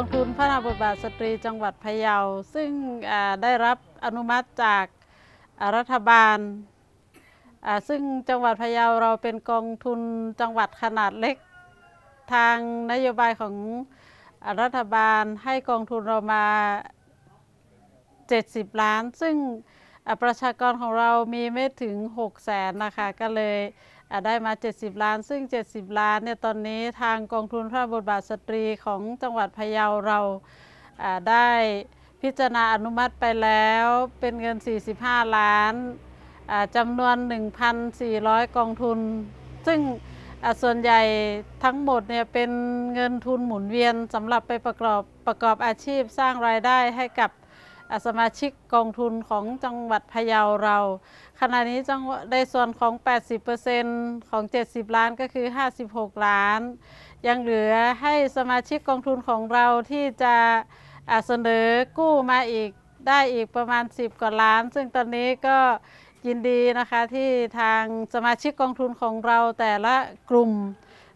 องทุนพัฒนาบทบาทสตรีจังหวัดพะเยาซึ่งได้รับอนุมัติจากรัฐบาลซึ่งจังหวัดพะเยาเราเป็นกองทุนจังหวัดขนาดเล็กทางนโยบายของรัฐบาลให้กองทุนเรามา 70 ล้าน ซึ่งประชากรของเรามีไม่ถึง6 0แสนนะคะก็เลยได้มา 70 ล้าน ซึ่ง 70 ล้านเนี่ยตอนนี้ทางกองทุนพระบทบาทสตรีของจังหวัดพะเยาเราได้พิจารณาอนุมัติไปแล้วเป็นเงิน 45 ล้านจำนวน 1,400 กองทุน ซึ่งส่วนใหญ่ทั้งหมดเนี่ยเป็นเงินทุนหมุนเวียนสำหรับไปประกอบประกอบอาชีพสร้างรายได้ให้กับสมาชิกกองทุนของจังหวัดพะเยาเราขณะนี้จังในส่วนของ 80%ของ 70 ล้านก็คือ 56 ล้านยังเหลือให้สมาชิกกองทุนของเราที่จะเสนอกู้มาอีกได้อีกประมาณ 10กว่าล้าน ซึ่งตอนนี้ก็ยินดีนะคะที่ทางสมาชิกกองทุนของเราแต่ละกลุ่ม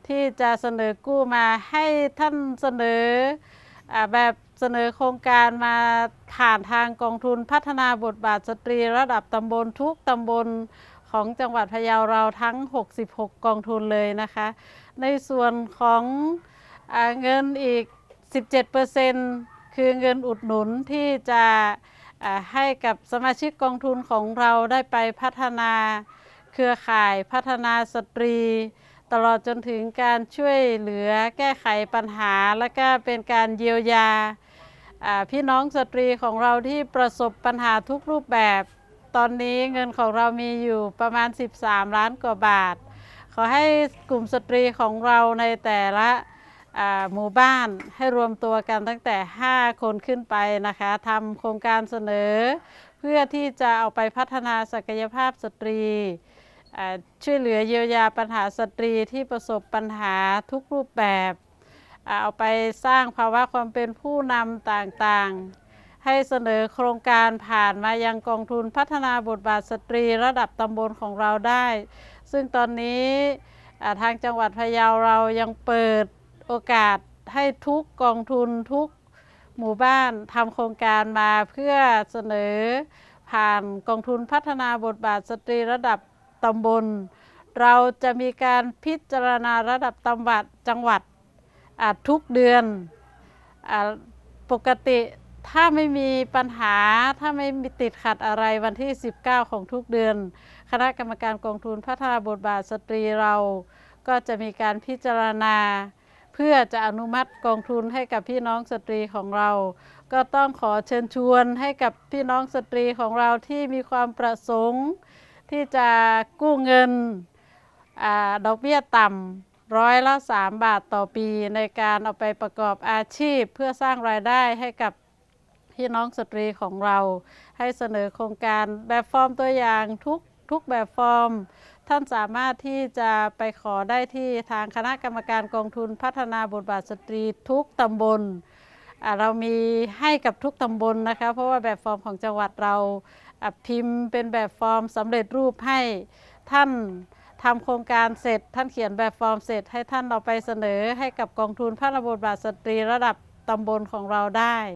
ที่จะเสนอกู้มาให้ท่านเสนอแบบเสนอโครงการมาผ่านทางกองทุนพัฒนาบทบาทสตรีระดับตำบลทุกตำบลของจังหวัดพะเยาเราทั้ง 66 กองทุนเลยนะคะ ในส่วนของอเงินอีก 17%คือเงินอุดหนุนที่จะให้กับสมาชิกกองทุนของเราได้ไปพัฒนาเครือข่ายพัฒนาสตรี ตลอดจนถึงการช่วยเหลือแก้ไขปัญหาและก็เป็นการเยียวยาพี่น้องสตรีของเราที่ประสบปัญหาทุกรูปแบบตอนนี้เงินของเรามีอยู่ประมาณ 13ล้านกว่าบาท ขอให้กลุ่มสตรีของเราในแต่ละหมู่บ้านให้รวมตัวกันตั้งแต่ 5 คนขึ้นไปนะคะทำโครงการเสนอ เพื่อที่จะเอาไปพัฒนาศักยภาพสตรี ช่วยเหลือเยียวยาปัญหาสตรีที่ประสบปัญหาทุกรูปแบบเอาไปสร้างภาวะความเป็นผู้นำต่างๆ ให้เสนอโครงการผ่านมายังกองทุนพัฒนาบทบาทสตรีระดับตำบลของเราได้ ซึ่งตอนนี้ทางจังหวัดพะเยาเรายังเปิดโอกาสให้ทุกกองทุนทุกหมู่บ้านทำโครงการมาเพื่อเสนอ ผ่านกองทุนพัฒนาบทบาทสตรีระดับตำบล เราจะมีการพิจารณาระดับตำบลจังหวัดทุกเดือนอปกติถ้าไม่มีปัญหาถ้าไม่มีติดขัดอะไรวันที่ 19 ของทุกเดือน คณะกรรมการกองทุนพัฒนาบทบาทสตรีเรา ก็จะมีการพิจารณา เพื่อจะอนุมัติกองทุนให้กับพี่น้องสตรีของเรา ก็ต้องขอเชิญชวนให้กับพี่น้องสตรีของเราที่มีความประสงค์ ที่จะกู้เงินอดอกเบี้ยต่ำร้อยละ3บาทต่อปีในการเอาไปประกอบอาชีพเพื่อสร้างรายได้ให้กับพี่น้องสตรีของเรา ให้เสนอโครงการแบบฟอร์มตัวอย่าง ทุกทุกแบบฟอร์ม ท่านสามารถที่จะไปขอได้ที่ทางคณะกรรมการกองทุนพัฒนาบทบาทสตรีทุกตำบลเรามีให้กับทุกตำบลนะคะเพราะว่าแบบฟอร์มของจังหวัดเราพิมพ์เป็นแบบฟอร์มสำเร็จรูปให้ท่านทำโครงการเสร็จท่านเขียนแบบฟอร์มเสร็จให้ท่านเราไปเสนอ ให้กับกองทุนพระราชบุตรบาทสตรีระดับตำบลของเราได้